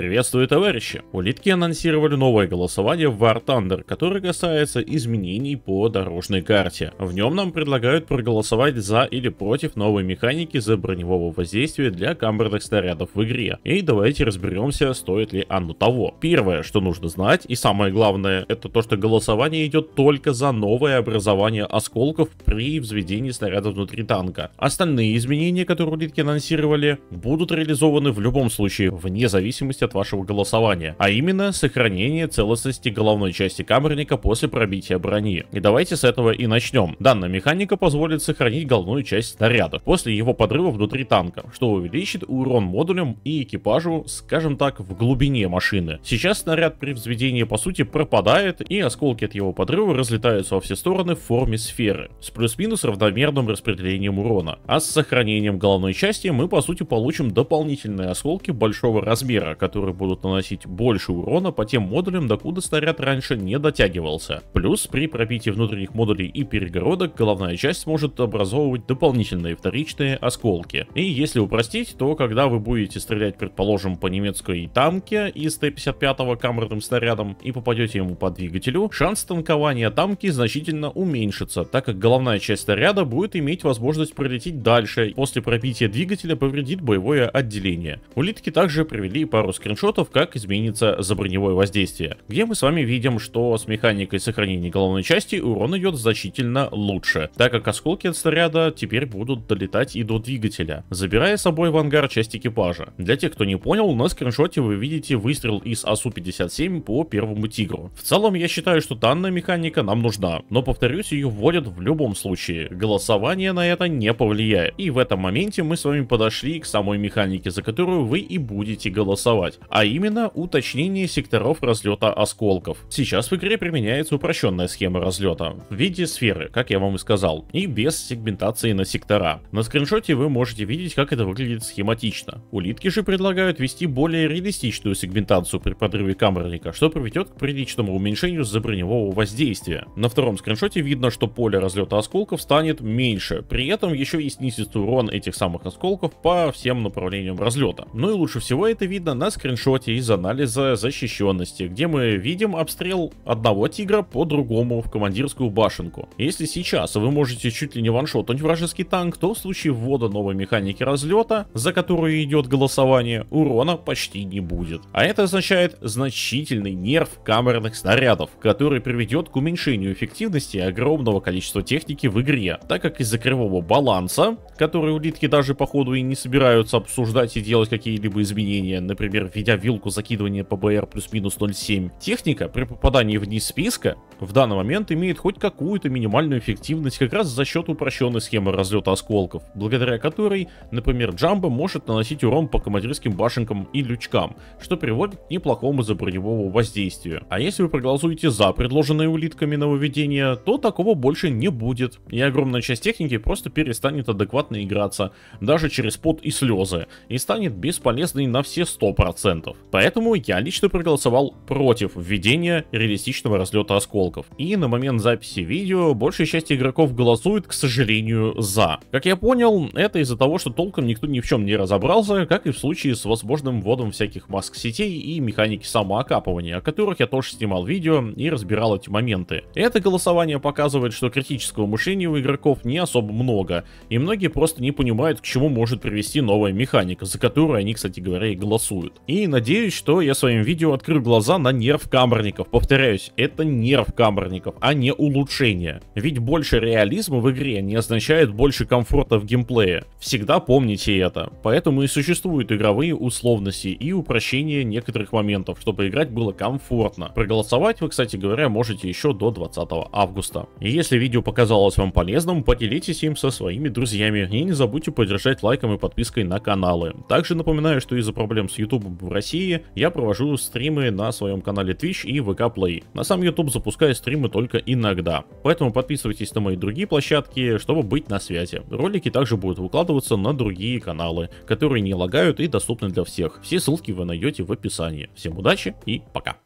Приветствую, товарищи! Улитки анонсировали новое голосование в War Thunder, которое касается изменений по дорожной карте. В нем нам предлагают проголосовать за или против новой механики за броневого воздействия для камберных снарядов в игре. И давайте разберемся, стоит ли оно того. Первое, что нужно знать, и самое главное, это то, что голосование идет только за новое образование осколков при взведении снарядов внутри танка. Остальные изменения, которые улитки анонсировали, будут реализованы в любом случае, вне зависимости от от вашего голосования, а именно сохранение целостности головной части камерника после пробития брони. И давайте с этого и начнем. Данная механика позволит сохранить головную часть снаряда после его подрыва внутри танка, что увеличит урон модулям и экипажу, скажем так, в глубине машины. Сейчас снаряд при взведении по сути пропадает и осколки от его подрыва разлетаются во все стороны в форме сферы с плюс-минус равномерным распределением урона. А с сохранением головной части мы по сути получим дополнительные осколки большого размера, которые которые будут наносить больше урона по тем модулям, докуда снаряд раньше не дотягивался. Плюс при пробитии внутренних модулей и перегородок головная часть может образовывать дополнительные вторичные осколки. И если упростить, то когда вы будете стрелять, предположим, по немецкой танке из Т-55 камерным снарядом и попадете ему по двигателю, шанс танкования танки значительно уменьшится, так как головная часть снаряда будет иметь возможность пролететь дальше, после пробития двигателя повредит боевое отделение. Улитки также провели пару скриншотов, как изменится заброневое воздействие, где мы с вами видим, что с механикой сохранения головной части урон идет значительно лучше, так как осколки от снаряда теперь будут долетать и до двигателя, забирая с собой в ангар часть экипажа. Для тех, кто не понял, на скриншоте вы видите выстрел из АСУ-57 по первому тигру. В целом я считаю, что данная механика нам нужна, но повторюсь, ее вводят в любом случае, голосование на это не повлияет. И в этом моменте мы с вами подошли к самой механике, за которую вы и будете голосовать сделать, а именно уточнение секторов разлета осколков. Сейчас в игре применяется упрощенная схема разлета в виде сферы, как я вам и сказал, и без сегментации на сектора. На скриншоте вы можете видеть, как это выглядит схематично. Улитки же предлагают вести более реалистичную сегментацию при подрыве камерника, что приведет к приличному уменьшению заброневого воздействия. На втором скриншоте видно, что поле разлета осколков станет меньше, при этом еще и снизится урон этих самых осколков по всем направлениям разлета. Ну и лучше всего это видно на скриншоте скриншоте из анализа защищенности, где мы видим обстрел одного тигра по другому в командирскую башенку. Если сейчас вы можете чуть ли не ваншотнуть вражеский танк, то в случае ввода новой механики разлета, за которую идет голосование, урона почти не будет. А это означает значительный нерв камерных снарядов, который приведет к уменьшению эффективности огромного количества техники в игре, так как из-за кривого баланса, который улитки даже походу и не собираются обсуждать и делать какие-либо изменения, например, введя вилку закидывания ПБР плюс-минус 0.7, техника при попадании вниз списка в данный момент имеет хоть какую-то минимальную эффективность как раз за счет упрощенной схемы разлета осколков, благодаря которой, например, Джамба может наносить урон по командирским башенкам и лючкам, что приводит к неплохому заброневому воздействию. А если вы проголосуете за предложенные улитками нововведения, то такого больше не будет, и огромная часть техники просто перестанет адекватно играться, даже через пот и слезы, и станет бесполезной на все 100%. 100%. Поэтому я лично проголосовал против введения реалистичного разлета осколков. И на момент записи видео большая часть игроков голосует, к сожалению, за. Как я понял, это из-за того, что толком никто ни в чем не разобрался, как и в случае с возможным вводом всяких маск сетей и механики самоокапывания, о которых я тоже снимал видео и разбирал эти моменты. Это голосование показывает, что критического мышления у игроков не особо много, и многие просто не понимают, к чему может привести новая механика, за которую они, кстати говоря, и голосуют. И надеюсь, что я своим видео открыл глаза на нерв камерников. Повторяюсь, это нерв камерников, а не улучшение. Ведь больше реализма в игре не означает больше комфорта в геймплее. Всегда помните это. Поэтому и существуют игровые условности и упрощение некоторых моментов, чтобы играть было комфортно. Проголосовать вы, кстати говоря, можете еще до 20 августа. И если видео показалось вам полезным, поделитесь им со своими друзьями. И не забудьте поддержать лайком и подпиской на каналы. Также напоминаю, что из-за проблем с YouTube YouTube в России, я провожу стримы на своем канале Twitch и VK Play. На сам YouTube запускаю стримы только иногда, поэтому подписывайтесь на мои другие площадки, чтобы быть на связи. Ролики также будут выкладываться на другие каналы, которые не лагают и доступны для всех. Все ссылки вы найдете в описании. Всем удачи и пока!